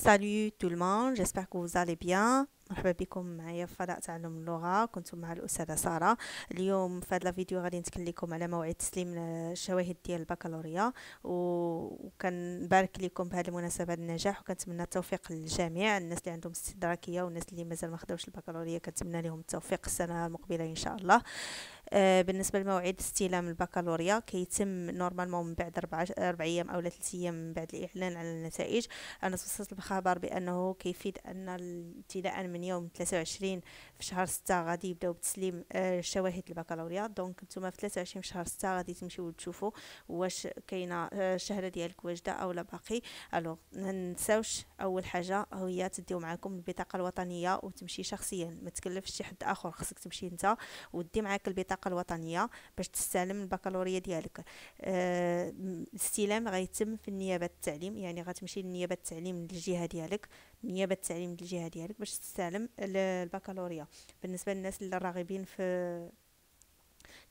سالو tout le جيسبر كو زالي بيان مرحبا بكم معايا في فضاء تعلم اللغه كنتم مع الاستاذه ساره اليوم في هذا الفيديو غادي نتكلم لكم على موعد تسليم الشواهد ديال البكالوريا وكنبارك لكم بهذه المناسبه النجاح وكنتمنى التوفيق للجميع الناس اللي عندهم استدراكيه والناس اللي مازال ما خداوش البكالوريا كنتمنى لهم التوفيق السنه المقبله ان شاء الله آه، بالنسبه لمواعيد استلام البكالوريا كيتم نورمالمون من بعد ربع ايام او ثلاثة ايام من بعد الاعلان على النتائج انا توصلت بخبر بانه كيفيد ان ابتداء من يوم 23 في شهر 6 غادي يبداو بتسليم آه، شواهد البكالوريا دونك نتوما في 23 في شهر 6 غادي تمشيو تشوفوا واش كاينه آه، الشهاده ديالك واجده او لا باقي الوغ ما نساوش اول حاجه هي تديو معكم البطاقه الوطنيه وتمشي شخصيا ما تكلفش شي حد اخر خصك تمشي انت ودي معاك البطاقه اللياقه الوطنيه باش تستلم البكالوريا ديالك آه، الاستلام غيتم في النيابه التعليم يعني غتمشي للنيابه التعليم للجهه ديالك نيابه التعليم للجهه ديالك باش تستلم البكالوريا بالنسبه للناس اللي راغبين في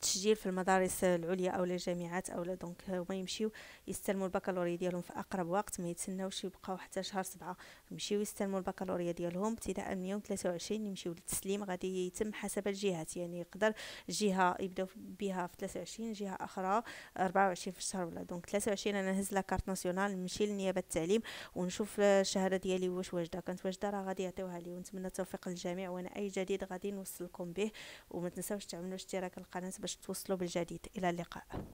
التسجيل في المدارس العليا او الجامعات او دونك هما يمشيو يستلموا البكالوريا ديالهم في اقرب وقت ما يتسناوش يبقاو حتى شهر سبعة يمشيو يستلموا البكالوريا ديالهم ابتداء من يوم 23 يمشيو للتسليم غادي يتم حسب الجهات يعني يقدر جهه يبداو بها في 23 جهه اخرى 24 في الشهر ولا دونك 23 انا نهز لاكارت ناسيونال نمشي للنيابه التعليم ونشوف الشهاده ديالي واش واجده كانت واجده راه غادي يعطيوها لي ونتمنى التوفيق للجميع وانا اي جديد غادي نوصلكم به وما تنساوش تعملوا اشتراك القناه باش توصلوا بالجديد الى اللقاء